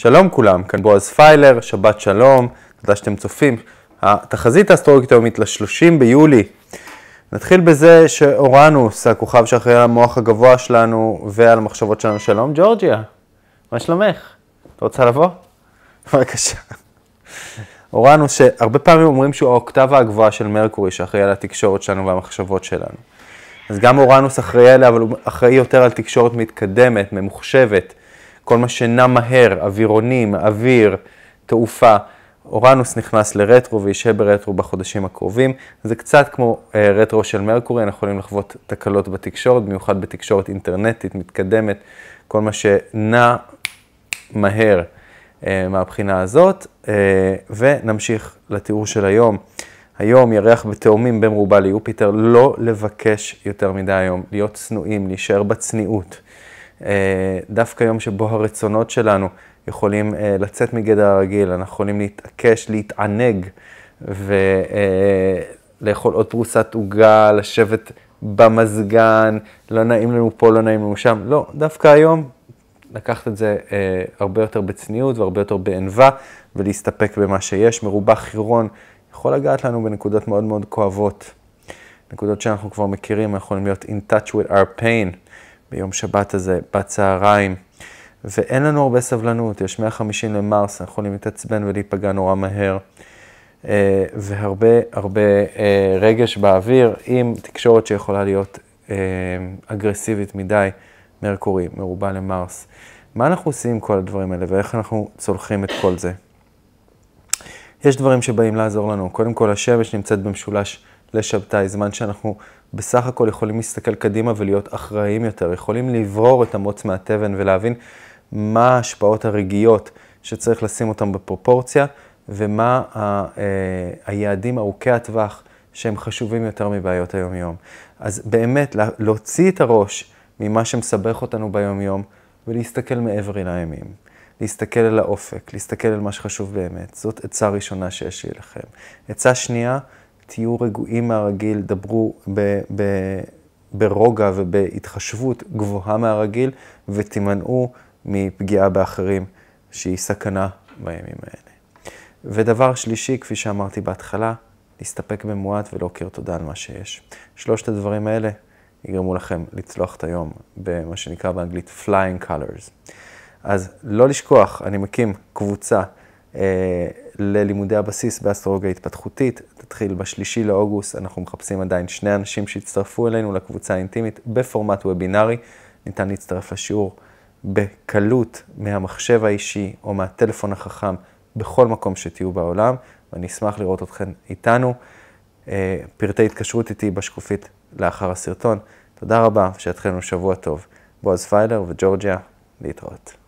שלום כולם, כאן בועז פיילר, שבת שלום, תודה שאתם צופים. התחזית האסטרולוגית היומית ל-30 ביולי. נתחיל בזה שאורנוס, הכוכב שאחראי על המוח הגבוה שלנו ועל המחשבות שלנו, שלום ג'ורג'יה, מה שלומך? את רוצה לבוא? בבקשה. אורנוס, שהרבה פעמים אומרים שהוא האוקטבה הגבוהה של מרקורי, שאחראי על התקשורת שלנו והמחשבות שלנו. אז גם אורנוס אחראי עליה, אבל הוא אחראי יותר על תקשורת מתקדמת, ממוחשבת, כל מה שנע מהר, אווירונים, אוויר, תעופה. אורנוס נכנס לרטרו וישהה ברטרו בחודשים הקרובים. זה קצת כמו אה, רטרו של מרקורי, אנחנו יכולים לחוות תקלות בתקשורת, במיוחד בתקשורת אינטרנטית, מתקדמת, כל מה שנע מהר אה, מהבחינה הזאת. אה, ונמשיך לתיאור של היום. היום ירח בתאומים בין רובה ליופיטר, לא לבקש יותר מדי היום, להיות צנועים, להישאר בצניעות. אה, דווקא יום שבו הרצונות שלנו יכולים אה, לצאת מגדר הרגיל, אנחנו יכולים להתעקש, להתענג ולאכול אה, עוד פרוסת עוגה, לשבת במזגן, לא נעים לנו פה, לא נעים לנו שם. לא, דווקא היום לקחת את זה הרבה יותר בצניעות והרבה יותר בענווה, ולהסתפק במה שיש. מרובה חירון יכול לגעת לנו בנקודות מאוד מאוד כואבות. נקודות שאנחנו כבר מכירים, אנחנו יכולים להיות in touch with our pain. ביום שבת הזה, בצהריים, ואין לנו הרבה סבלנות, יש 150 למרס, אנחנו יכולים להתעצבן ולהיפגע נורא מהר, אה, והרבה הרבה אה, רגש באוויר עם תקשורת שיכולה להיות אה, אגרסיבית מדי, מרקורי, מרובה למרס. מה אנחנו עושים עם כל הדברים האלה ואיך אנחנו צולחים את כל זה? יש דברים שבאים לעזור לנו. קודם כל, השמש נמצאת במשולש לשבתאי, זמן שאנחנו בסך הכל יכולים להסתכל קדימה ולהיות אחראיים יותר, יכולים לברור את המוץ מהתבן ולהבין מה ההשפעות הרגעיות שצריך לשים אותן בפרופורציה, ומה ה, אה, היעדים ארוכי הטווח שהם חשובים יותר מבעיות היומיום. אז באמת, להוציא את הראש ממה שמסבך אותנו ביומיום, ולהסתכל מעבר אל הימים. להסתכל אל האופק, להסתכל על מה שחשוב באמת. זאת עצה ראשונה שיש לי לכם. עצה שנייה, תהיו רגועים מהרגיל, דברו ב, ב, ברוגע ובהתחשבות גבוהה מהרגיל, ותימנעו מפגיעה באחרים, שהיא סכנה בימים האלה. ודבר שלישי, כפי שאמרתי בהתחלה, להסתפק במועט ולהוקיר תודה על מה שיש. שלושת הדברים האלה יגרמו לכם לצלוח את היום במה שנקרא באנגלית flying colors. אז לא לשכוח, אני מקים קבוצה. אה, ללימודי הבסיס באסטרולוגיה התפתחותית. תתחיל בשלישי לאוגוסט, אנחנו מחפשים עדיין שני אנשים שיצטרפו אלינו לקבוצה האינטימית בפורמט וובינארי. ניתן להצטרף לשיעור בקלות מהמחשב האישי או מהטלפון החכם בכל מקום שתהיו בעולם, ואני אשמח לראות אתכם איתנו. אה, פרטי התקשרות איתי בשקופית לאחר הסרטון. תודה רבה, ושיתחיל לנו שבוע טוב. בועז פיילר וג'ורג'יה, להתראות.